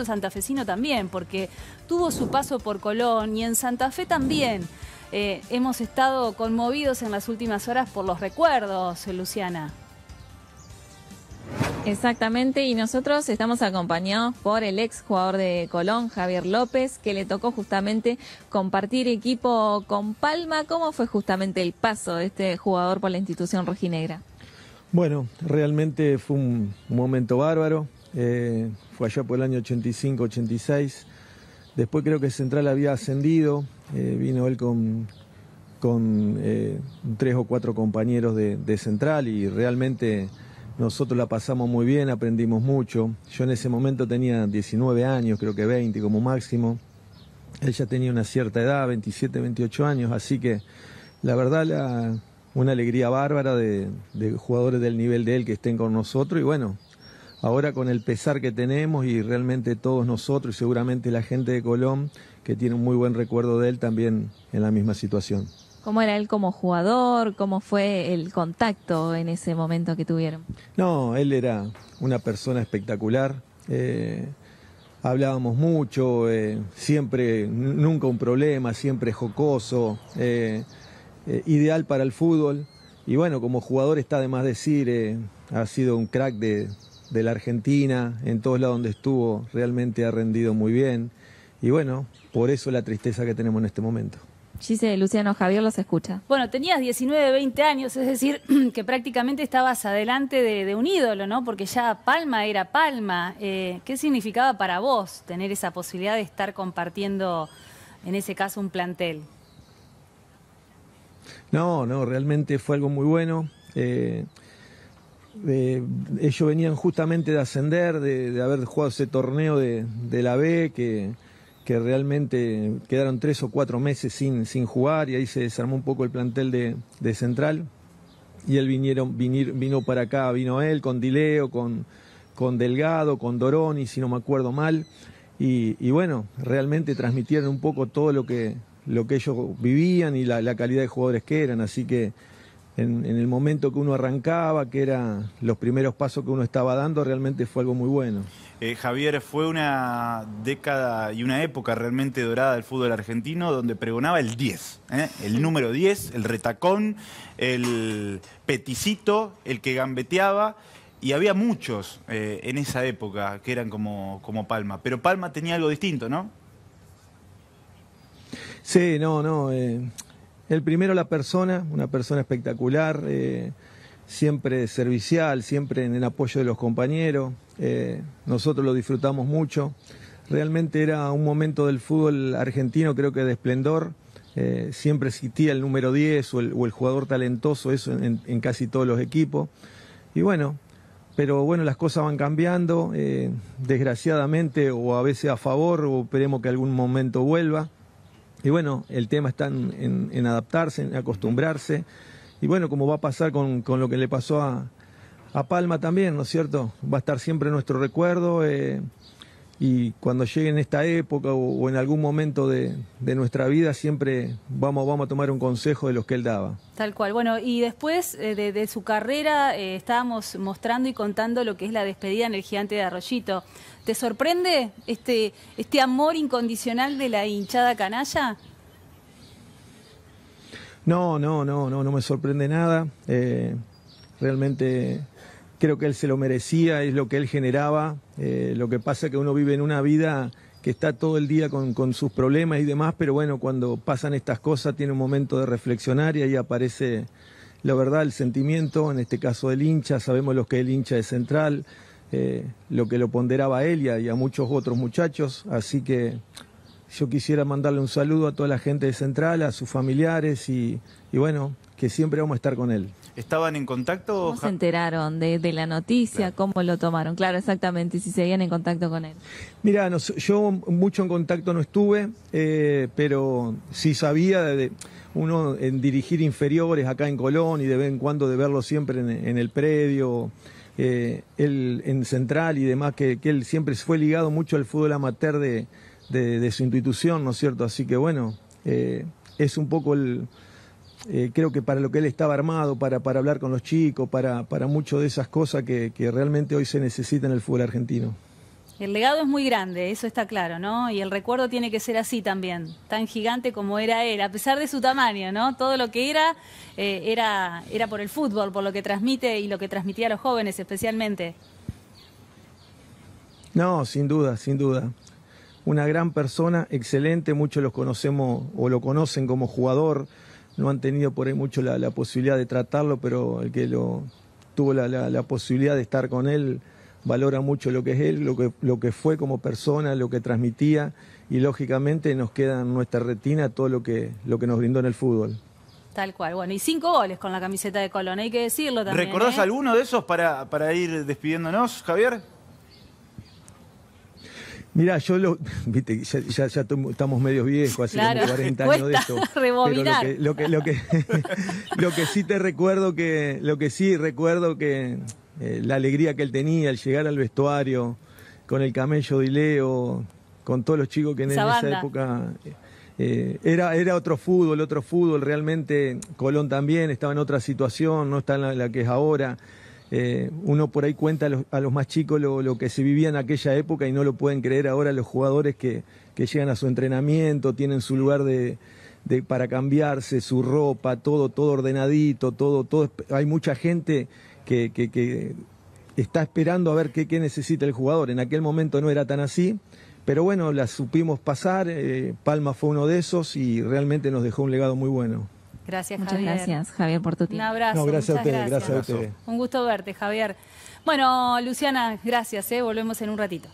el santafesino también, porque tuvo su paso por Colón y en Santa Fe también. Eh, hemos estado conmovidos en las últimas horas por los recuerdos, Luciana. Exactamente, y nosotros estamos acompañados por el ex jugador de Colón, Javier López, que le tocó justamente compartir equipo con Palma. ¿Cómo fue justamente el paso de este jugador por la institución rojinegra? Bueno, realmente fue un momento bárbaro. Eh, fue allá por el año 85-86. Después creo que Central había ascendido, eh, vino él con, con eh, tres o cuatro compañeros de, Central y realmente nosotros la pasamos muy bien, aprendimos mucho. Yo en ese momento tenía 19 años, creo que 20 como máximo. Ella tenía una cierta edad, 27, 28 años, así que la verdad una alegría bárbara de, de jugadores del nivel de él que estén con nosotros y bueno, ahora con el pesar que tenemos y realmente todos nosotros y seguramente la gente de Colón, que tiene un muy buen recuerdo de él, también en la misma situación. ¿Cómo era él como jugador? ¿Cómo fue el contacto en ese momento que tuvieron? No, él era una persona espectacular. Eh, hablábamos mucho, eh, siempre, nunca un problema, siempre jocoso, eh, ideal para el fútbol. Y bueno, como jugador está de más decir, ha sido un crack de, de la Argentina, en todos lados donde estuvo, realmente ha rendido muy bien. Y bueno, por eso la tristeza que tenemos en este momento. sí, Luciano, Javier los escucha. Bueno, tenías 19, 20 años, es decir, que prácticamente estabas adelante de, un ídolo, ¿no? Porque ya Palma era Palma. Eh, ¿Qué significaba para vos tener esa posibilidad de estar compartiendo, en ese caso, un plantel? No, no, realmente fue algo muy bueno. Eh, ellos venían justamente de ascender, de, haber jugado ese torneo de, la B, que, realmente quedaron tres o cuatro meses sin, jugar y ahí se desarmó un poco el plantel de, Central. Y él vinieron, vino para acá, vino él con Dileo, con, con Delgado, con Doroni, si no me acuerdo mal. Y, bueno, realmente transmitieron un poco todo lo que, lo que ellos vivían y la, la calidad de jugadores que eran. Así que en, el momento que uno arrancaba, que eran los primeros pasos que uno estaba dando, realmente fue algo muy bueno. Eh, Javier, fue una década y una época realmente dorada del fútbol argentino donde pregonaba el 10, ¿eh? el número 10, el retacón, el peticito, el que gambeteaba. Y había muchos eh, en esa época que eran como, como Palma, pero Palma tenía algo distinto, ¿no? Sí, no, no. El primero, la persona, una persona espectacular, eh, siempre servicial, siempre en el apoyo de los compañeros. Eh, nosotros lo disfrutamos mucho. Realmente era un momento del fútbol argentino, creo que de esplendor. Eh, siempre existía el número 10 o el, jugador talentoso, eso en, en, casi todos los equipos. Y bueno, pero bueno, las cosas van cambiando, desgraciadamente, o a veces a favor, o esperemos que algún momento vuelva. Y bueno, el tema está en, adaptarse, en acostumbrarse. Y bueno, como va a pasar con, lo que le pasó a, Palma también, ¿no es cierto? Va a estar siempre nuestro recuerdo. Eh, y cuando llegue en esta época o, en algún momento de, nuestra vida siempre vamos, vamos a tomar un consejo de los que él daba. Tal cual. Bueno, y después eh, de, su carrera eh, estábamos mostrando y contando lo que es la despedida en el gigante de Arroyito. ¿Te sorprende este, este amor incondicional de la hinchada canalla? No, no, no, no, no me sorprende nada. Eh, realmente creo que él se lo merecía, es lo que él generaba. Eh, lo que pasa es que uno vive en una vida que está todo el día con, con, sus problemas y demás, pero bueno, cuando pasan estas cosas tiene un momento de reflexionar y ahí aparece la verdad, el sentimiento, en este caso del hincha, sabemos lo que es el hincha de Central, eh, lo que lo ponderaba a él y a, muchos otros muchachos, así que yo quisiera mandarle un saludo a toda la gente de Central, a sus familiares y, y bueno, que siempre vamos a estar con él. ¿Estaban en contacto? ¿Cómo se enteraron de, la noticia? ¿Cómo lo tomaron? Claro, exactamente, si seguían en contacto con él. Mira, yo mucho en contacto no estuve, eh, pero sí sabía de, uno en dirigir inferiores acá en Colón y de vez en cuando de verlo siempre en, el predio. Eh, él en Central y demás, que, él siempre fue ligado mucho al fútbol amateur de, su institución, ¿no es cierto? Así que bueno, eh, es un poco el, eh, creo que para lo que él estaba armado, para, hablar con los chicos, para, para muchas de esas cosas que, realmente hoy se necesita en el fútbol argentino. El legado es muy grande, eso está claro, ¿no? Y el recuerdo tiene que ser así también, tan gigante como era él, a pesar de su tamaño, ¿no? Todo lo que era eh, era, era por el fútbol, por lo que transmite y lo que transmitía a los jóvenes especialmente. No, sin duda, sin duda. Una gran persona, excelente, muchos los conocemos o lo conocen como jugador, no han tenido por ahí mucho la, posibilidad de tratarlo, pero el que lo tuvo la, posibilidad de estar con él valora mucho lo que es él, lo que, lo que fue como persona, lo que transmitía y lógicamente nos queda en nuestra retina todo lo que, lo que nos brindó en el fútbol. Tal cual. Bueno, y cinco goles con la camiseta de Colón, hay que decirlo también. ¿Recordás ¿eh? alguno de esos para, para ir despidiéndonos, Javier? Mira, yo lo. Viste, ya, ya, estamos medios viejos, hace 40 años de esto. Pero lo que, lo que, lo que, lo que sí te recuerdo que. Lo que sí recuerdo que. Eh, la alegría que él tenía al llegar al vestuario, con el camello de leo con todos los chicos que en, esa época. Eh, eh, era, era otro fútbol, otro fútbol, realmente Colón también estaba en otra situación, no está en la que es ahora. Eh, uno por ahí cuenta a los, más chicos lo, que se vivía en aquella época y no lo pueden creer ahora los jugadores que, llegan a su entrenamiento, tienen su lugar de, para cambiarse, su ropa, todo, todo ordenadito, todo, todo. Hay mucha gente que, está esperando a ver qué, necesita el jugador. En aquel momento no era tan así, pero bueno, la supimos pasar. Eh, Palma fue uno de esos y realmente nos dejó un legado muy bueno. Gracias, Muchas gracias, Javier, por tu tiempo. Un abrazo. gracias, a ustedes, Un gusto verte, Javier. Bueno, Luciana, gracias. ¿eh? Volvemos en un ratito.